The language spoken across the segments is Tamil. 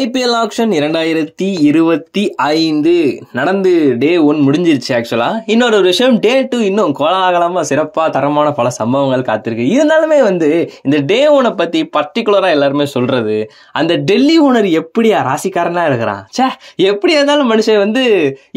ஐபிஎல் ஆக்ஷன் இரண்டாயிரத்தி இருபத்தி ஐந்து நடந்து டே ஒன் முடிஞ்சிருச்சு ஆக்சுவலா இன்னொரு விஷயம் டே டூ இன்னும் கோலாகலமா சிறப்பா தரமான பல சம்பவங்கள் காத்திருக்கு இருந்தாலுமே வந்து இந்த டே ஒனை பத்தி பர்டிகுலரா எல்லாருமே சொல்றது அந்த டெல்லி ஓனர் எப்படியா ராசிக்காரனா இருக்கிறான் சே எப்படி இருந்தாலும் மனுஷன் வந்து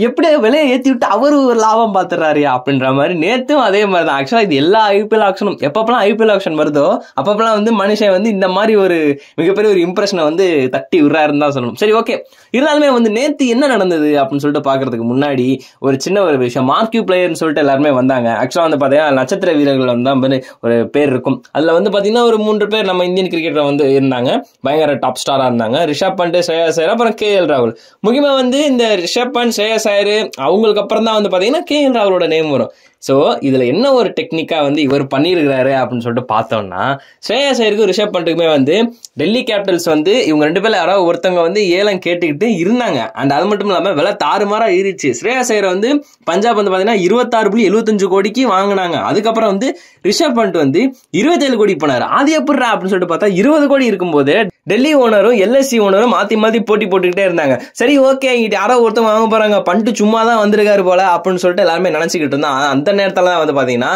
எப்படியா விலையை ஏத்தி விட்டு அவரு ஒரு லாபம் பார்த்துறாருயா அப்படின்ற மாதிரி நேத்தும் அதே மாதிரி தான் ஆக்சுவலா இது எல்லா ஐபிஎல் ஆக்ஷனும் எப்பப்பெல்லாம் ஐபிஎல் ஆக்ஷன் வருதோ அப்பப்பெல்லாம் வந்து மனுஷன் வந்து இந்த மாதிரி ஒரு மிகப்பெரிய ஒரு இம்ப்ரெஷனை வந்து தட்டி விடுற சொல்றாருன்னு தான் சொல்லணும் சரி ஓகே இருந்தாலுமே வந்து நேத்து என்ன நடந்தது அப்படின்னு சொல்லிட்டு பாக்குறதுக்கு முன்னாடி ஒரு சின்ன ஒரு விஷயம் மார்க்யூ பிளேயர்னு சொல்லிட்டு எல்லாருமே வந்தாங்க ஆக்சுவலா வந்து பாத்தீங்கன்னா நட்சத்திர வீரர்கள் வந்து ஒரு பேர் இருக்கும் அதுல வந்து பாத்தீங்கன்னா ஒரு மூன்று பேர் நம்ம இந்தியன் கிரிக்கெட்ல வந்து இருந்தாங்க பயங்கர டாப் ஸ்டாரா இருந்தாங்க ரிஷப் பண்ட் ஸ்ரேயா சாயர் அப்புறம் கே எல் ராகுல் முக்கியமா வந்து இந்த ரிஷப் பண்ட் ஸ்ரேயா சாயர் அவங்களுக்கு அப்புறம் தான் வந்து பாத்தீங்கன்னா கே எல் ராகுலோட நேம் வரும் ஸோ இதில் என்ன ஒரு டெக்னிக்காக வந்து இவர் பண்ணியிருக்கிறாரு அப்படின்னு சொல்லிட்டு பார்த்தோம்னா ஸ்ரேயாஸ் ஐயருக்கும் ரிஷப் பண்ட்டுக்குமே வந்து டெல்லி கேபிட்டல்ஸ் வந்து இவங்க ரெண்டு பேரும் யாராவது ஒருத்தவங்க வந்து ஏலம் கேட்டுக்கிட்டு இருந்தாங்க அண்ட் அது மட்டும் இல்லாமல் விலை தாறுமாறாக ஏறிச்சு ஸ்ரேயாஸ் ஐயர் வந்து பஞ்சாப் வந்து பார்த்தீங்கன்னா இருபத்தாறு புள்ளி எழுபத்தஞ்சு கோடிக்கு வாங்கினாங்க அதுக்கப்புறம் வந்து ரிஷப் பண்ட் வந்து இருபத்தேழு கோடி போனார் அது எப்படி அப்படின்னு சொல்லிட்டு பார்த்தா இருபது கோடி இருக்கும்போது டெல்லி ஓனரும் எல்எஸ்சி ஓனரும் மாற்றி மாற்றி போட்டி போட்டுக்கிட்டே இருந்தாங்க சரி ஓகே இங்கிட்ட யாரோ ஒருத்தவங்க வாங்க போகிறாங்க பண்ணிட்டு சும்மா தான் வந்திருக்காரு போல அப்படின்னு சொல்லிட்டு எல்லாருமே நினச்சிக்கிட்டு இருந்தான் அந்த அந்த நேரத்தில் தான் வந்து பார்த்தீங்கன்னா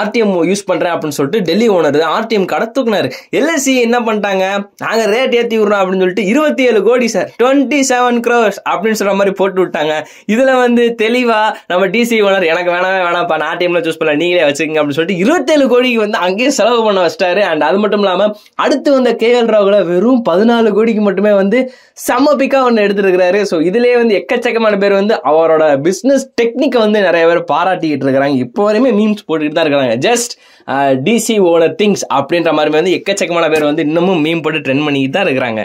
ஆர்டிஎம் யூஸ் பண்ணுறேன் அப்படின்னு சொல்லிட்டு டெல்லி ஓனர் ஆர்டிஎம் கடத்துக்குனாரு எல்எஸ்சி என்ன பண்ணிட்டாங்க நாங்கள் ரேட் ஏற்றி விடுறோம் அப்படின்னு சொல்லிட்டு இருபத்தி ஏழு கோடி சார் டுவெண்ட்டி செவன் க்ரோஸ் அப்படின்னு சொல்ற மாதிரி போட்டு விட்டாங்க இதில் வந்து தெளிவாக நம்ம டிசி ஓனர் எனக்கு வேணாவே வேணாம்ப்பா நான் ஆர்டிஎம்ல சூஸ் பண்ண நீங்களே வச்சுக்கோங்க அப்படின்னு சொல்லிட்டு இருபத்தேழு கோடிக்கு வந்து அங்கேயே செலவு பண்ண வச்சிட்டாரு அண்ட் அது மட்டும் இல்லாமல் அடுத்து வந்த கே எல் ராகுல வெறும் பதினாலு கோடிக்கு மட்டுமே வந்து செம்ம பிக்காக ஒன்று எடுத்துருக்கிறாரு ஸோ இதுலேயே வந்து எக்கச்சக்கமான பேர் வந்து அவரோட பிஸ்னஸ் டெக்னிக்கை வந்து நிறைய பேர் பாராட்டி மாற்றிக்கிட்டு இருக்கிறாங்க இப்போ வரையுமே மீம்ஸ் போட்டுக்கிட்டு தான் இருக்கிறாங்க just DC uh, owner things அப்படின்ற மாதிரி வந்து எக்கச்சக்கமான பேர் வந்து இன்னமும் மீம் போட்டு ட்ரெண்ட் பண்ணிக்கிட்டு தான் இருக்கிறாங்க